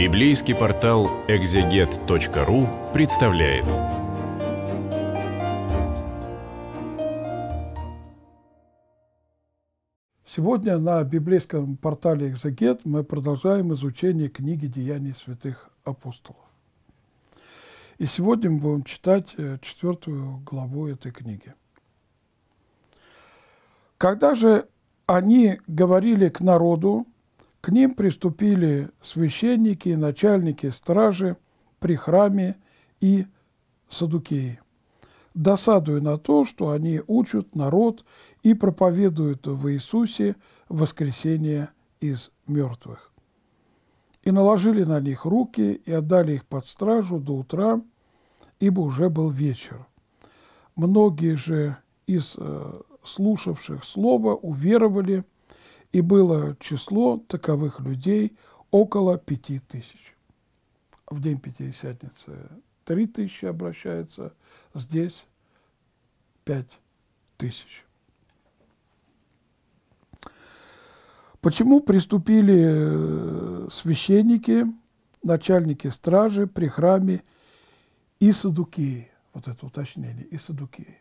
Библейский портал exeget.ru представляет. Сегодня на библейском портале «Экзегет» мы продолжаем изучение книги «Деяний святых апостолов». И сегодня мы будем читать э, четвертую главу этой книги. «Когда же они говорили к народу, к ним приступили священники и начальники стражи при храме и садукеи, досадуя на то, что они учат народ и проповедуют в Иисусе воскресение из мертвых. И наложили на них руки и отдали их под стражу до утра, ибо уже был вечер. Многие же из э, слушавших слова уверовали – и было число таковых людей около пяти тысяч. В день Пятидесятницы три тысячи обращается, здесь пять тысяч. Почему приступили э, священники, начальники стражи при храме и садукеи? Вот это уточнение, и садукеи.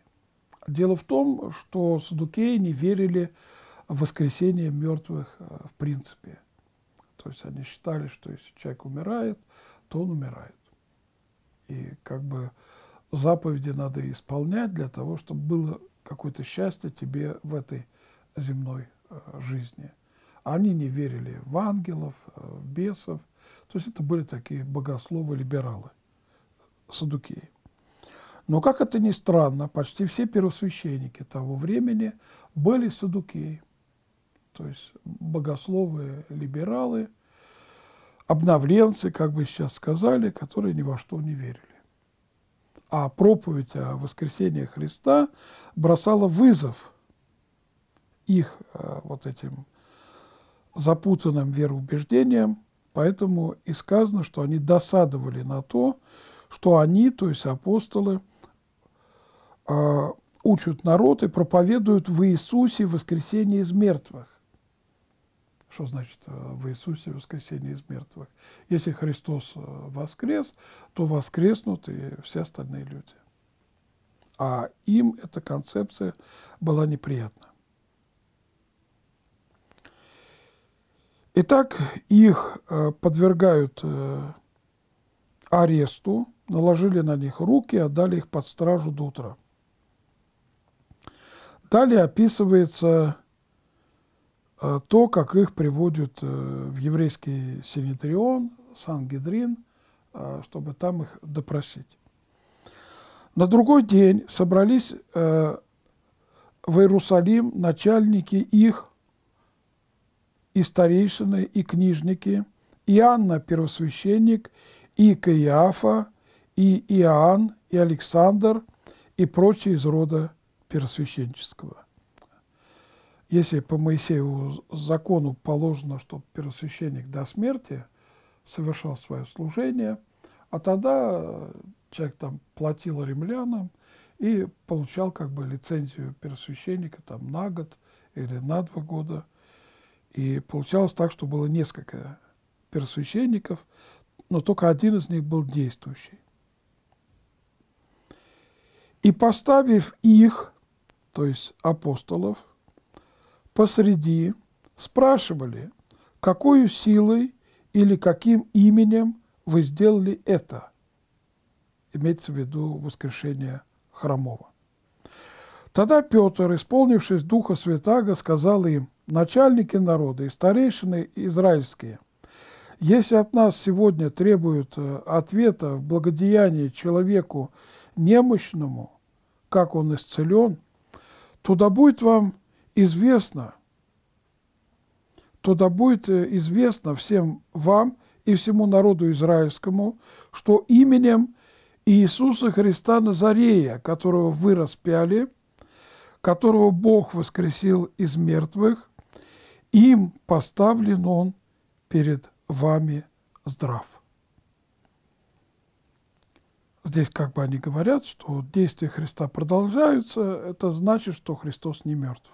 Дело в том, что садукеи не верили в воскресение мертвых э, в принципе. То есть они считали, что если человек умирает, то он умирает. И как бы заповеди надо исполнять для того, чтобы было какое-то счастье тебе в этой земной э, жизни. Они не верили в ангелов, э, в бесов. То есть это были такие богословы-либералы, садукеи. Но, как это ни странно, почти все первосвященники того времени были садукеи то есть богословы, либералы, обновленцы, как бы сейчас сказали, которые ни во что не верили. А проповедь о воскресении Христа бросала вызов их э, вот этим запутанным вероубеждениям, поэтому и сказано, что они досадовали на то, что они, то есть апостолы, э, учат народ и проповедуют в Иисусе воскресение из мертвых. Что значит э, в Иисусе воскресение из мертвых? Если Христос э, воскрес, то воскреснут и все остальные люди. А им эта концепция была неприятна. Итак, их э, подвергают аресту, наложили на них руки, отдали их под стражу до утра. Далее описывается Э, то, как их приводят э, в еврейский синитрион, Сангедрин, э, чтобы там их допросить. На другой день собрались в Иерусалим начальники их, и старейшины, и книжники, и Анна, первосвященник, и Каиафа, и Иоанн, и Александр, и прочие из рода первосвященческого – если по Моисееву закону положено, что первосвященник до смерти совершал свое служение, а тогда э, человек там платил римлянам и получал как бы лицензию первосвященника там на год или на два года. И получалось так, что было несколько первосвященников, но только один из них был действующий. И поставив их, то есть апостолов, посреди спрашивали, какую силой или каким именем вы сделали это. Имеется в виду воскрешение Хромова. Тогда Петр, исполнившись Духа Святаго, сказал им, начальники народа и старейшины израильские, если от нас сегодня требуют э, ответа в благодеянии человеку немощному, как он исцелен, то да будет вам известно, то да будет э, известно всем вам и всему народу израильскому, что именем Иисуса Христа Назарея, которого вы распяли, которого Бог воскресил из мертвых, им поставлен он перед вами здрав. Здесь как бы они говорят, что действия Христа продолжаются, это значит, что Христос не мертв.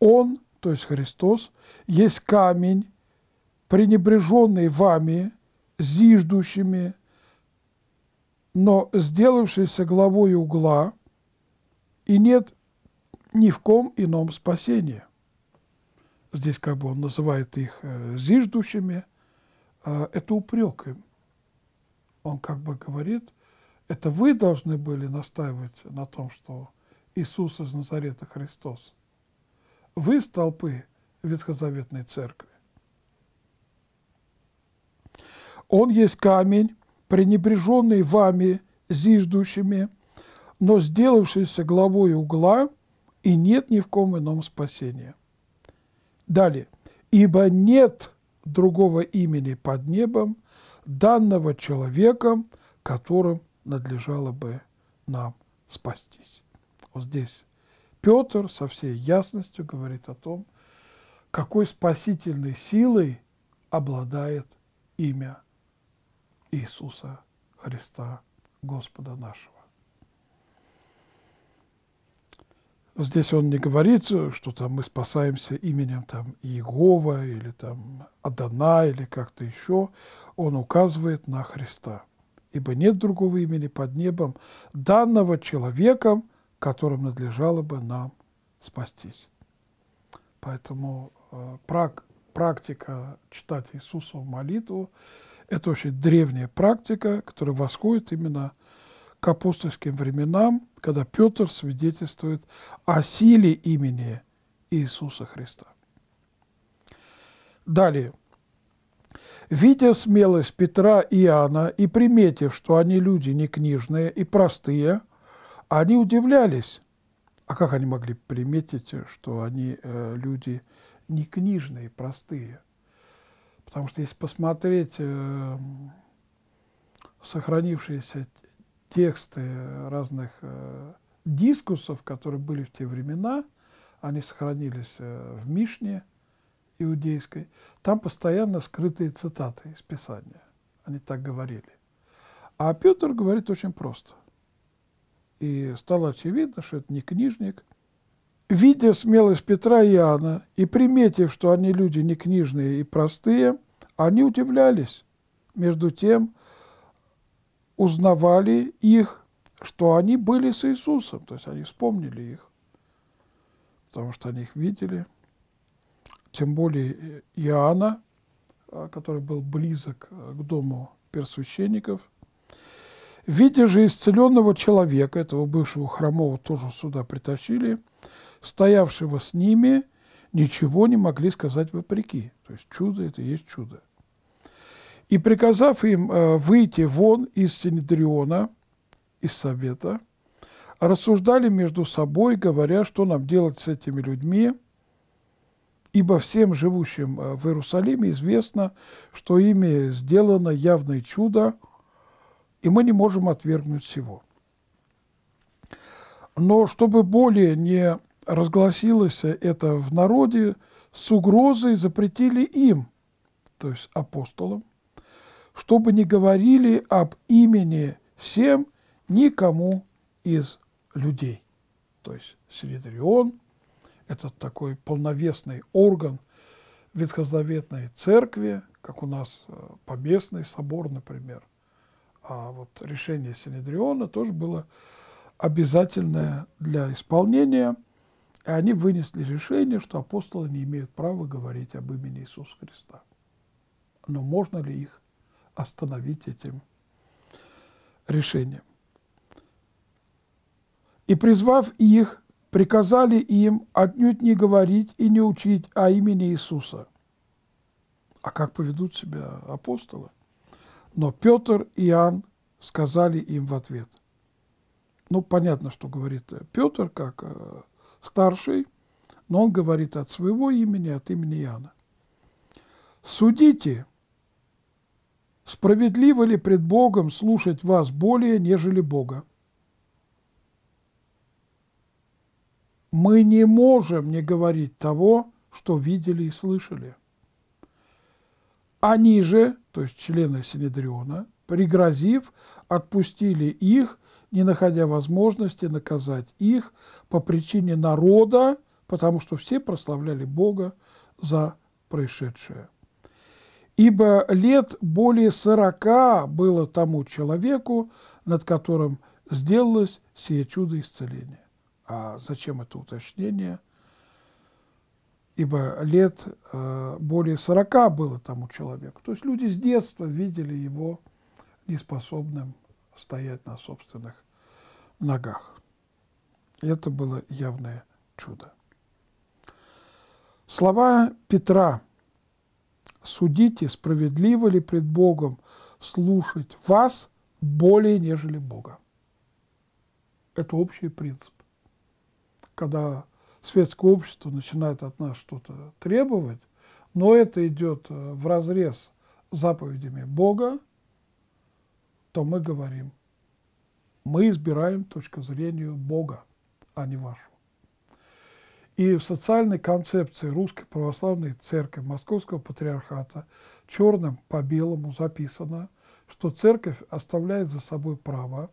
Он, то есть Христос, есть камень, пренебреженный вами, зиждущими, но сделавшийся главой угла, и нет ни в ком ином спасения. Здесь как бы он называет их э, зиждущими, э, это упрек им. Он как бы говорит, это вы должны были настаивать на том, что Иисус из Назарета Христос – вы из Ветхозаветной Церкви. Он есть камень, пренебреженный вами, зиждущими, но сделавшийся главой угла, и нет ни в ком ином спасения. Далее. «Ибо нет другого имени под небом, данного человеком, которым надлежало бы нам спастись». Вот здесь Петр со всей ясностью говорит о том, какой спасительной силой обладает имя Иисуса Христа, Господа нашего. Здесь он не говорит, что там мы спасаемся именем там Иегова или там Адана или как-то еще. Он указывает на Христа. Ибо нет другого имени под небом, данного человеком, которым надлежало бы нам спастись. Поэтому э, прак, практика читать Иисусову молитву – это очень древняя практика, которая восходит именно к апостольским временам, когда Петр свидетельствует о силе имени Иисуса Христа. Далее. Видя смелость Петра и Иоанна и приметив, что они люди не книжные и простые, они удивлялись. А как они могли приметить, что они э, люди не книжные, простые? Потому что если посмотреть э, сохранившиеся тексты разных э, дискусов, которые были в те времена, они сохранились э, в Мишне иудейской, там постоянно скрытые цитаты из Писания. Они так говорили. А Петр говорит очень просто и стало очевидно, что это не книжник. Видя смелость Петра и Иоанна и приметив, что они люди не книжные и простые, они удивлялись. Между тем узнавали их, что они были с Иисусом, то есть они вспомнили их, потому что они их видели. Тем более э, Иоанна, э, который был близок э, к дому персвященников – Видя же исцеленного человека, этого бывшего хромого тоже сюда притащили, стоявшего с ними, ничего не могли сказать вопреки. То есть чудо – это есть чудо. И приказав им э, выйти вон из Синедриона, из Совета, рассуждали между собой, говоря, что нам делать с этими людьми, ибо всем живущим э, в Иерусалиме известно, что ими сделано явное чудо – и мы не можем отвергнуть всего. Но чтобы более не разгласилось это в народе, с угрозой запретили им, то есть апостолам, чтобы не говорили об имени всем никому из людей. То есть Синедрион – этот такой полновесный орган Ветхозаветной церкви, как у нас э, поместный собор, например, а вот решение Синедриона тоже было обязательное для исполнения. И они вынесли решение, что апостолы не имеют права говорить об имени Иисуса Христа. Но можно ли их остановить этим решением? И призвав их, приказали им отнюдь не говорить и не учить о имени Иисуса. А как поведут себя апостолы? Но Петр и Иоанн сказали им в ответ. Ну, понятно, что говорит э, Петр, как э, старший, но он говорит от своего имени, от имени Иоанна. «Судите, справедливо ли пред Богом слушать вас более, нежели Бога? Мы не можем не говорить того, что видели и слышали». Они же, то есть члены Синедриона, пригрозив, отпустили их, не находя возможности наказать их по причине народа, потому что все прославляли Бога за происшедшее. Ибо лет более сорока было тому человеку, над которым сделалось сие чудо исцеления. А зачем это уточнение – ибо лет э, более 40 было тому человеку. То есть люди с детства видели его неспособным стоять на собственных ногах. И Это было явное чудо. Слова Петра «Судите, справедливо ли пред Богом слушать вас более, нежели Бога?» Это общий принцип. Когда светское общество начинает от нас что-то требовать, но это идет э, в разрез заповедями Бога, то мы говорим, мы избираем точку зрения Бога, а не вашу. И в социальной концепции Русской Православной Церкви Московского Патриархата черным по белому записано, что церковь оставляет за собой право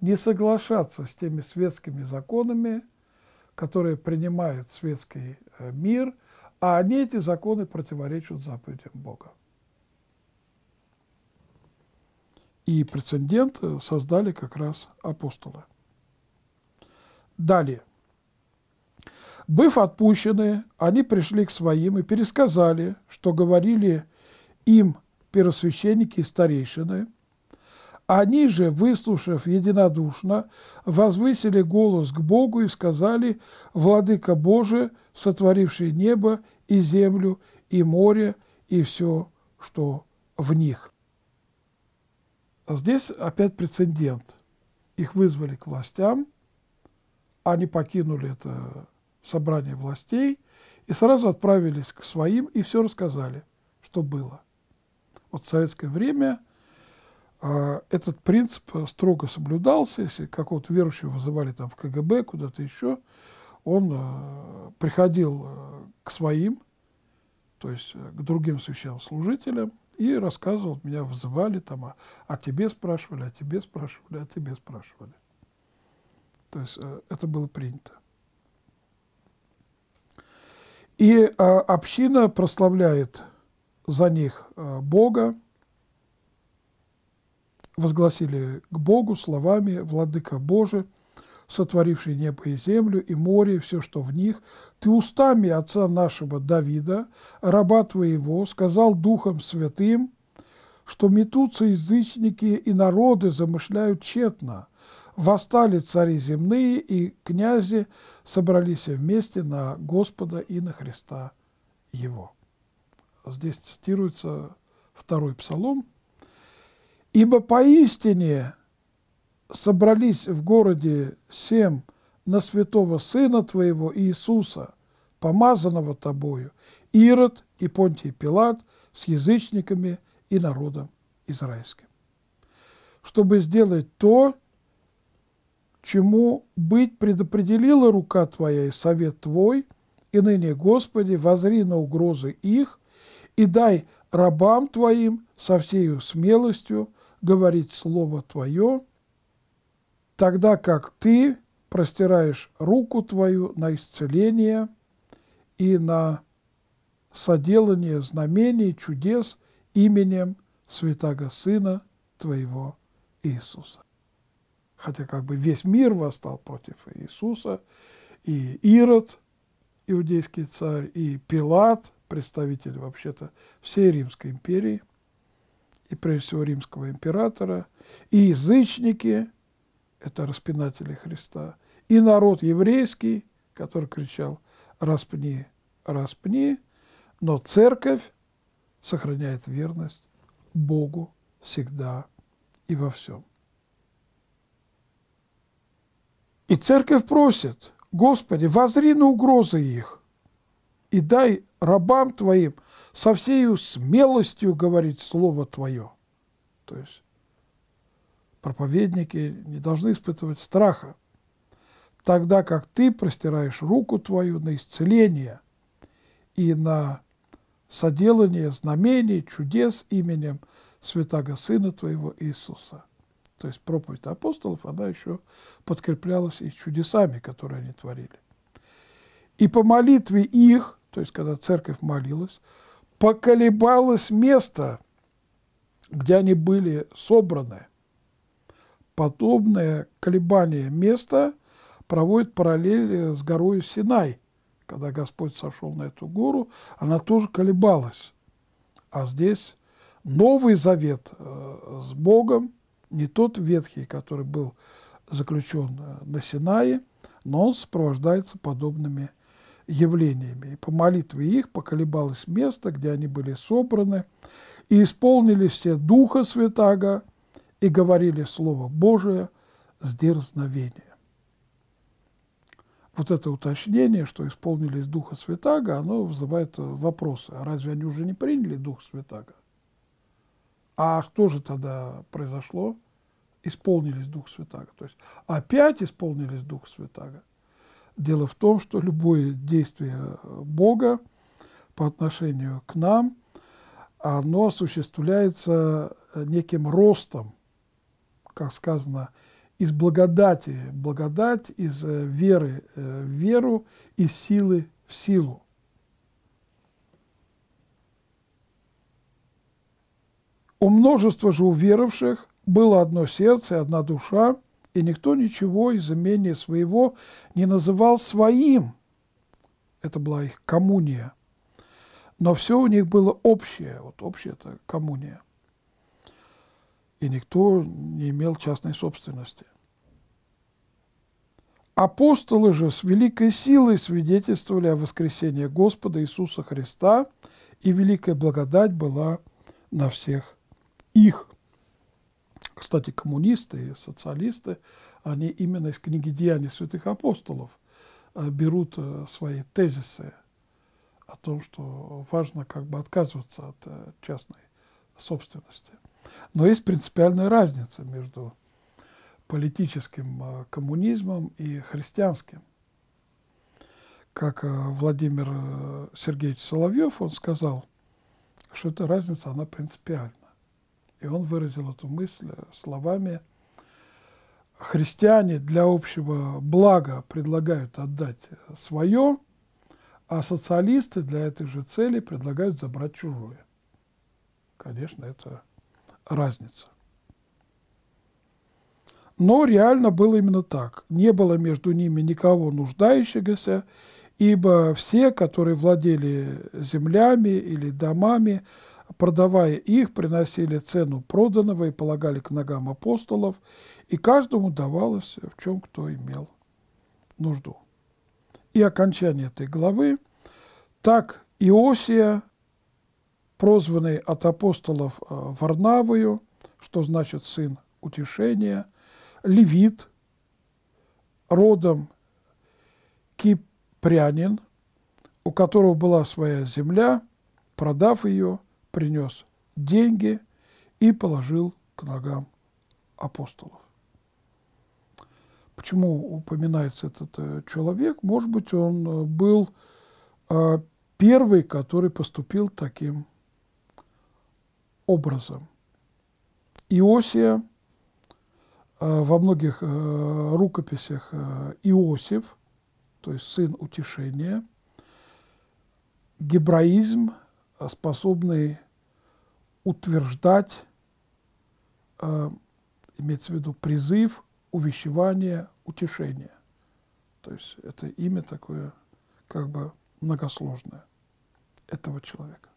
не соглашаться с теми светскими законами, которые принимает светский э, мир, а они, эти законы, противоречат заповедям Бога. И прецедент э, создали как раз апостолы. Далее. Быв отпущены, они пришли к своим и пересказали, что говорили им первосвященники и старейшины – они же, выслушав единодушно, возвысили голос к Богу и сказали, «Владыка Божий, сотворивший небо и землю, и море, и все, что в них». Здесь опять прецедент. Их вызвали к властям, они покинули это собрание властей и сразу отправились к своим и все рассказали, что было. Вот в советское время – а, этот принцип э, строго соблюдался, если какого-то верующего вызывали там в КГБ, куда-то еще, он э, приходил э, к своим, то есть к другим священнослужителям, и рассказывал, меня вызывали там, а, а тебе спрашивали, а тебе спрашивали, а тебе спрашивали. То есть это было принято. И община прославляет за них Бога, возгласили к Богу словами «Владыка Божий, сотворивший небо и землю, и море, и все, что в них, ты устами отца нашего Давида, раба твоего, сказал Духом Святым, что метутся язычники и народы замышляют тщетно. Восстали цари земные, и князи собрались вместе на Господа и на Христа Его». Здесь цитируется второй псалом, Ибо поистине собрались в городе семь на святого Сына Твоего Иисуса, помазанного Тобою, Ирод и Понтий Пилат с язычниками и народом израильским, чтобы сделать то, чему быть предопределила рука Твоя и совет Твой, и ныне, Господи, возри на угрозы их, и дай рабам Твоим со всею смелостью говорить Слово Твое, тогда как Ты простираешь руку Твою на исцеление и на соделание знамений, чудес именем Святаго Сына Твоего Иисуса. Хотя как бы весь мир восстал против Иисуса, и Ирод, иудейский царь, и Пилат, представитель вообще-то всей Римской империи – и прежде всего римского императора, и язычники, это распинатели Христа, и народ еврейский, который кричал «распни, распни», но церковь сохраняет верность Богу всегда и во всем. И церковь просит, Господи, возри на угрозы их и дай рабам Твоим – со всею смелостью говорить Слово Твое. То есть проповедники не должны испытывать страха, тогда как ты простираешь руку твою на исцеление и на соделание знамений, чудес именем святаго Сына Твоего Иисуса. То есть проповедь апостолов, она еще подкреплялась и чудесами, которые они творили. И по молитве их, то есть когда церковь молилась, поколебалось место, где они были собраны. Подобное колебание места проводит параллель с горой Синай. Когда Господь сошел на эту гору, она тоже колебалась. А здесь Новый Завет э, с Богом, не тот ветхий, который был заключен э, на Синае, но он сопровождается подобными явлениями. И по молитве их поколебалось место, где они были собраны, и исполнились все Духа Святаго, и говорили Слово Божие с дерзновением. Вот это уточнение, что исполнились Духа Святаго, оно вызывает вопросы. А разве они уже не приняли духа Святаго? А что же тогда произошло? Исполнились Дух Святаго. То есть опять исполнились Дух Святаго – Дело в том, что любое действие Бога по отношению к нам, оно осуществляется э, неким ростом, как сказано, из благодати благодать, из э, веры э, в веру, из силы в силу. У множества же уверовавших было одно сердце одна душа – и никто ничего из имения своего не называл своим. Это была их коммуния. Но все у них было общее, вот общее это коммуния. И никто не имел частной собственности. Апостолы же с великой силой свидетельствовали о воскресении Господа Иисуса Христа, и великая благодать была на всех их. Кстати, коммунисты и социалисты, они именно из книги «Деяний святых апостолов» э, берут э, свои тезисы о том, что важно как бы отказываться от э, частной собственности. Но есть принципиальная разница между политическим коммунизмом и христианским. Как Владимир Сергеевич Соловьев, он сказал, что эта разница, она принципиальна. И он выразил эту мысль э, словами «Христиане для общего блага предлагают отдать э, свое, а социалисты для этой же цели предлагают забрать чужое». Конечно, это разница. Но реально было именно так. Не было между ними никого нуждающегося, ибо все, которые владели землями или домами, продавая их, приносили цену проданного и полагали к ногам апостолов, и каждому давалось, в чем кто имел нужду. И окончание этой главы. Так Иосия, прозванный от апостолов э, Варнавою, что значит «сын утешения», левит, родом кипрянин, у которого была своя земля, продав ее – принес деньги и положил к ногам апостолов. Почему упоминается этот э, человек? Может быть, он э, был э, первый, который поступил таким образом. Иосия во многих рукописях Иосиф, то есть сын утешения, гебраизм – способные утверждать, э, имеется в виду призыв, увещевание, утешение. То есть это имя такое как бы многосложное этого человека.